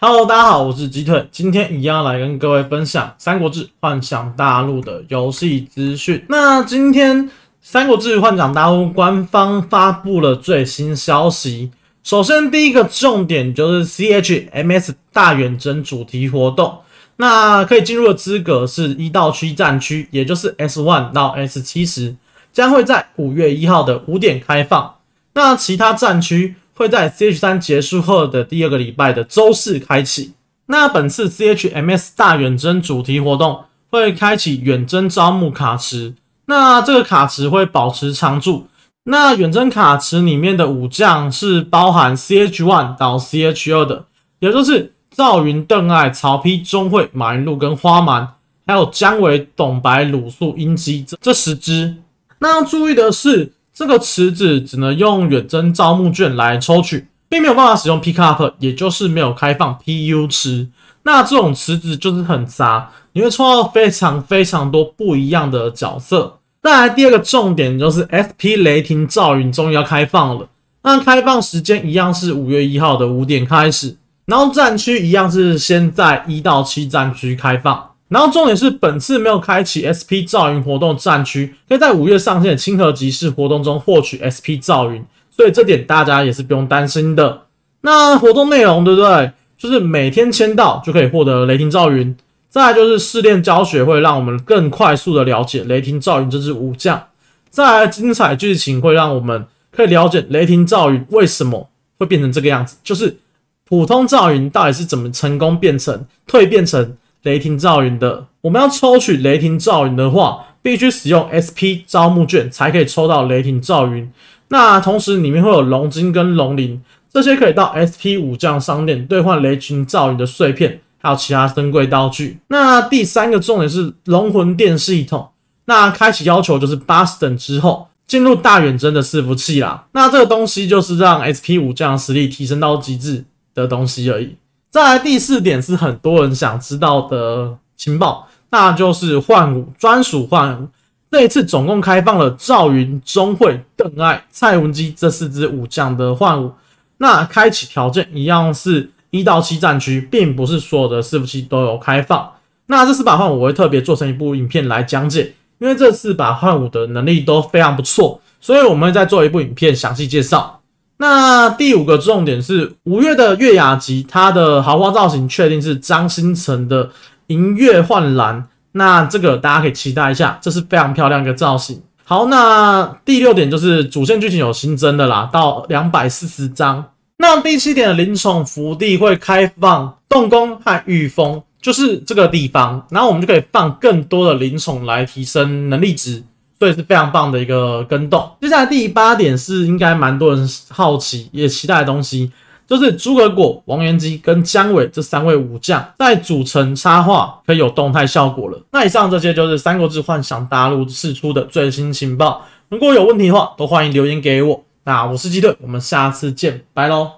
Hello，大家好，我是鸡腿，今天一样来跟各位分享《三国志幻想大陆》的游戏资讯。那今天《三国志幻想大陆》官方发布了最新消息，首先第一个重点就是 CHMS 大远征主题活动，那可以进入的资格是一到七战区，也就是 S one 到 S 七十，将会在五月一号的五点开放。那其他战区。会在 CH 三结束后，的第二个礼拜的周四开启。那本次 CHMS 大远征主题活动会开启远征招募卡池，那这个卡池会保持常驻。那远征卡池里面的武将是包含 CH one 到 CH 二的，也就是赵云、邓艾、曹丕、钟会、马云禄跟花蛮，还有姜维、董白、鲁肃、英机这这十支。那要注意的是。这个池子只能用远征招募券来抽取，并没有办法使用 pick up，也就是没有开放 pu 池。那这种池子就是很杂，你会抽到非常非常多不一样的角色。再来第二个重点就是 sp 雷霆赵云终于要开放了，那开放时间一样是五月一号的五点开始，然后战区一样是先在一到七战区开放。然后重点是，本次没有开启 SP 赵云活动战区，可以在五月上线的清河集市活动中获取 SP 赵云，所以这点大家也是不用担心的。那活动内容对不对？就是每天签到就可以获得雷霆赵云，再来就是试炼教学会让我们更快速的了解雷霆赵云这支武将，再来精彩剧情会让我们可以了解雷霆赵云为什么会变成这个样子，就是普通赵云到底是怎么成功变成蜕变成。雷霆赵云的，我们要抽取雷霆赵云的话，必须使用 SP 招募券才可以抽到雷霆赵云。那同时里面会有龙晶跟龙鳞，这些可以到 SP 武将商店兑换雷霆赵云的碎片，还有其他珍贵道具。那第三个重点是龙魂殿系统，那开启要求就是八十等之后进入大远征的伺服器啦。那这个东西就是让 SP 武将实力提升到极致的东西而已。再来第四点是很多人想知道的情报，那就是幻舞专属幻舞。这一次总共开放了赵云、钟会、邓艾、蔡文姬这四支武将的幻舞。那开启条件一样是一到七战区，并不是所有的伺服器都有开放。那这四把幻舞我会特别做成一部影片来讲解，因为这四把幻舞的能力都非常不错，所以我们会再做一部影片详细介绍。那第五个重点是五月的月雅集，它的豪华造型确定是张新成的银月幻蓝，那这个大家可以期待一下，这是非常漂亮一个造型。好，那第六点就是主线剧情有新增的啦，到两百四十章。那第七点的灵宠福地会开放动工和御风，就是这个地方，然后我们就可以放更多的灵宠来提升能力值。对，是非常棒的一个跟动。接下来第八点是应该蛮多人好奇也期待的东西，就是诸葛果、王元姬跟姜维这三位武将在主城插画可以有动态效果了。那以上这些就是《三国志幻想大陆》试出的最新情报。如果有问题的话，都欢迎留言给我。那我是鸡盾，我们下次见，拜喽。